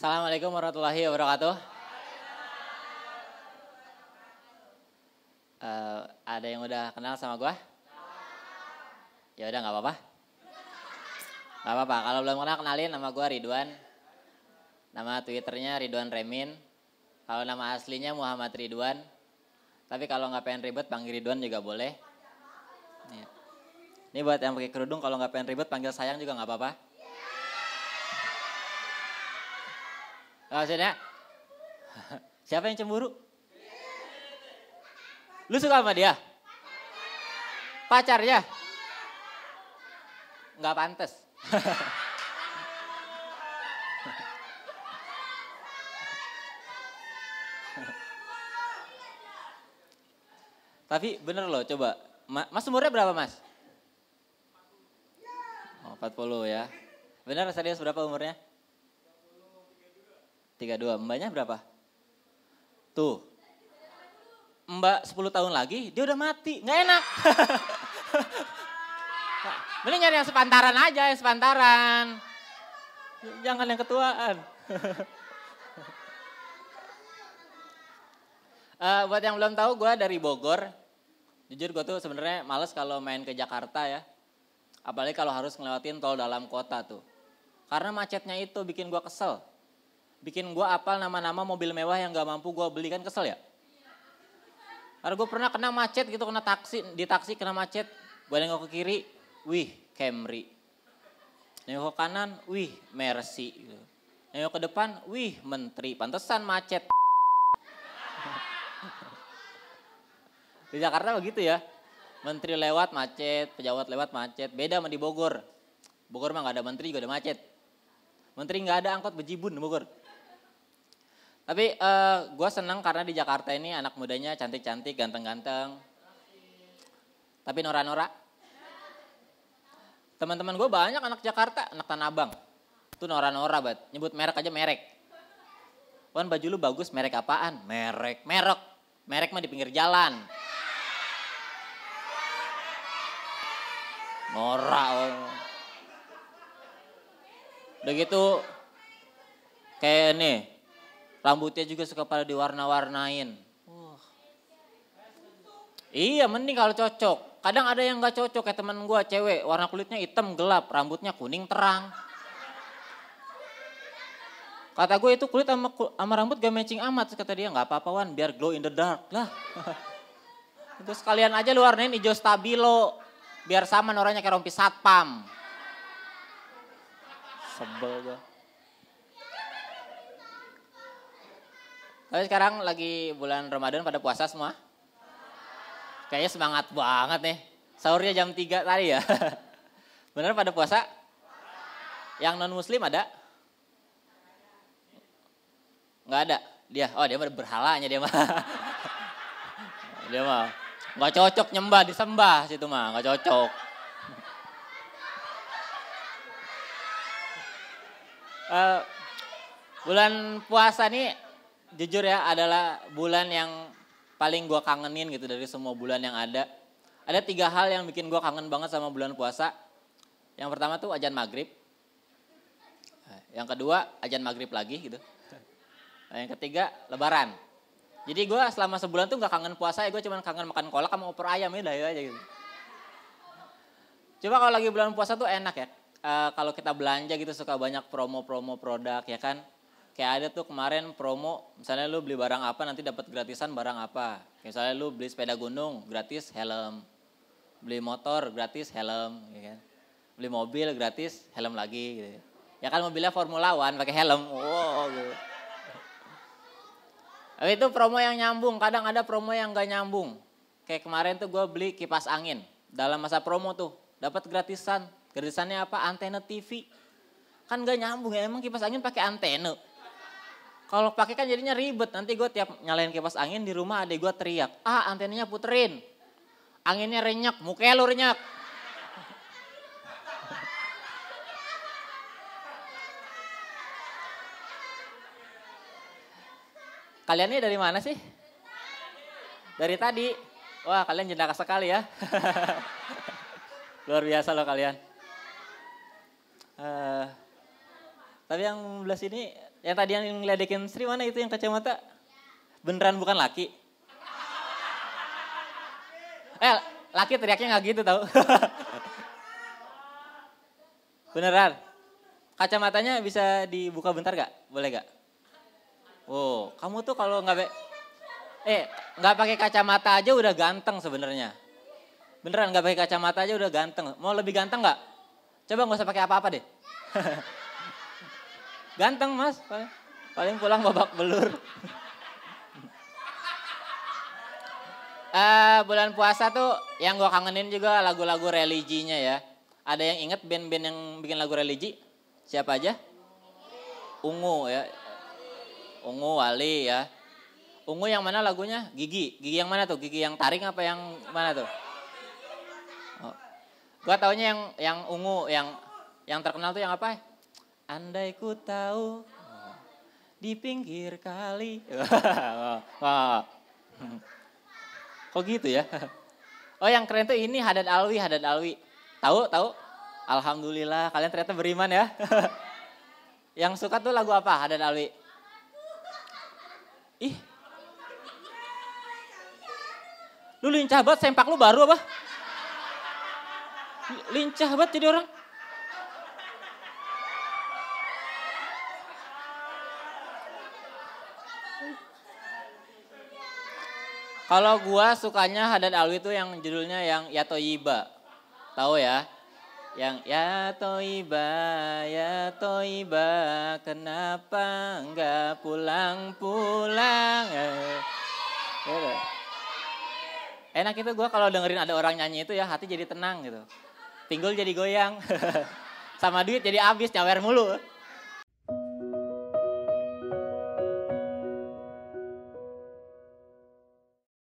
Assalamualaikum warahmatullahi wabarakatuh. Uh, ada yang udah kenal sama gue? Ya udah nggak apa-apa. Gak apa-apa. Kalau belum kenal kenalin nama gue Ridwan. Nama twitternya Ridwan Remin. Kalau nama aslinya Muhammad Ridwan. Tapi kalau nggak pengen ribet panggil Ridwan juga boleh. Iya. Ini buat yang pakai kerudung kalau nggak pengen ribet panggil sayang juga nggak apa-apa. ya. siapa yang cemburu? Lu suka sama dia? Pacarnya? Enggak pantas. Tapi bener loh coba. Mas umurnya berapa mas? Oh 40 ya. Bener serius berapa umurnya? tiga dua Mbaknya berapa? Tuh. Mbak sepuluh tahun lagi, dia udah mati. Nggak enak. Mending nyari yang sepantaran aja, yang sepantaran. Jangan yang ketuaan. uh, buat yang belum tahu, gue dari Bogor. Jujur gue tuh sebenarnya males kalau main ke Jakarta ya. Apalagi kalau harus ngelewatin tol dalam kota tuh. Karena macetnya itu bikin gue kesel bikin gue apal nama-nama mobil mewah yang gak mampu gue beli kan kesel ya. Karena gue pernah kena macet gitu, kena taksi, di taksi kena macet. Gue nengok ke kiri, wih Camry. Nengok ke kanan, wih Mercy. Gitu. Nengok ke depan, wih menteri, pantesan macet. di Jakarta begitu ya. Menteri lewat macet, pejabat lewat macet. Beda sama di Bogor. Bogor mah gak ada menteri juga ada macet. Menteri nggak ada angkot bejibun di Bogor. Tapi uh, eh, gue seneng karena di Jakarta ini anak mudanya cantik-cantik, ganteng-ganteng. Tapi Nora-Nora. Teman-teman gue banyak anak Jakarta, anak Tanah Abang. Itu Nora-Nora banget. Nyebut merek aja merek. Wan baju lu bagus, merek apaan? Merek, merek. Merek mah di pinggir jalan. Nora. Oh. Udah gitu, kayak nih, Rambutnya juga suka pada diwarna-warnain. Uh. Iya, mending kalau cocok. Kadang ada yang gak cocok kayak teman gue cewek, warna kulitnya hitam gelap, rambutnya kuning terang. Kata gue itu kulit sama, sama rambut gak matching amat. kata dia nggak apa-apa Wan, biar glow in the dark lah. Terus sekalian aja lu warnain hijau stabilo. Biar sama noranya kayak rompi satpam. Sebel gue. Tapi sekarang lagi bulan Ramadan pada puasa semua. Kayaknya semangat banget nih. Sahurnya jam 3 tadi ya. Bener pada puasa? Yang non muslim ada? Nggak ada. Dia, oh dia berhalanya dia mah. dia mah nggak cocok nyembah disembah situ mah nggak cocok. Uh, bulan puasa nih jujur ya adalah bulan yang paling gue kangenin gitu dari semua bulan yang ada. Ada tiga hal yang bikin gue kangen banget sama bulan puasa. Yang pertama tuh ajan maghrib. Yang kedua ajan maghrib lagi gitu. yang ketiga lebaran. Jadi gue selama sebulan tuh gak kangen puasa ya, gue cuman kangen makan kolak sama opor ayam ya, dahil ya, aja gitu. Coba kalau lagi bulan puasa tuh enak ya. E, kalau kita belanja gitu suka banyak promo-promo produk ya kan kayak ada tuh kemarin promo misalnya lu beli barang apa nanti dapat gratisan barang apa misalnya lu beli sepeda gunung gratis helm beli motor gratis helm ya kan beli mobil gratis helm lagi gitu ya kan mobilnya Formula One pakai helm wow gitu itu promo yang nyambung kadang ada promo yang gak nyambung kayak kemarin tuh gue beli kipas angin dalam masa promo tuh dapat gratisan gratisannya apa antena TV kan gak nyambung ya emang kipas angin pakai antena kalau pakai kan jadinya ribet. Nanti gue tiap nyalain kipas angin di rumah ada gue teriak. Ah antenanya puterin. Anginnya renyek, muka lu renyak. Kalian ini dari mana sih? Dari tadi. Wah kalian jenaka sekali ya. Luar biasa loh kalian. Uh, tapi yang belas ini yang tadi yang ngeledekin Sri mana itu yang kacamata? Beneran bukan laki? Eh, laki teriaknya nggak gitu tau. Beneran. Kacamatanya bisa dibuka bentar gak? Boleh gak? Oh, kamu tuh kalau nggak be... Eh, nggak pakai kacamata aja udah ganteng sebenarnya. Beneran nggak pakai kacamata aja udah ganteng. Mau lebih ganteng nggak? Coba nggak usah pakai apa-apa deh. Ganteng mas, paling pulang babak belur. uh, bulan puasa tuh yang gue kangenin juga lagu-lagu religinya ya. Ada yang inget band-band yang bikin lagu religi? Siapa aja? Ungu ya. Ungu Wali ya. Ungu yang mana lagunya? Gigi. Gigi yang mana tuh? Gigi yang taring apa yang mana tuh? Oh. Gua taunya yang yang ungu yang yang terkenal tuh yang apa? Andai ku tahu di pinggir kali. Kok gitu ya? Oh yang keren tuh ini Hadad Alwi, Hadad Alwi. Tahu, tahu? Alhamdulillah kalian ternyata beriman ya. yang suka tuh lagu apa Hadad Alwi? Ih. Lu lincah banget sempak lu baru apa? Lincah banget jadi orang. Kalau gua sukanya Haddad Alwi tuh yang judulnya yang Yato Iba, Tahu ya? Yang ya toiba, ya toiba, kenapa enggak pulang-pulang? Gitu. Enak itu gue kalau dengerin ada orang nyanyi itu ya hati jadi tenang gitu. Pinggul jadi goyang. Sama duit jadi abis nyawer mulu.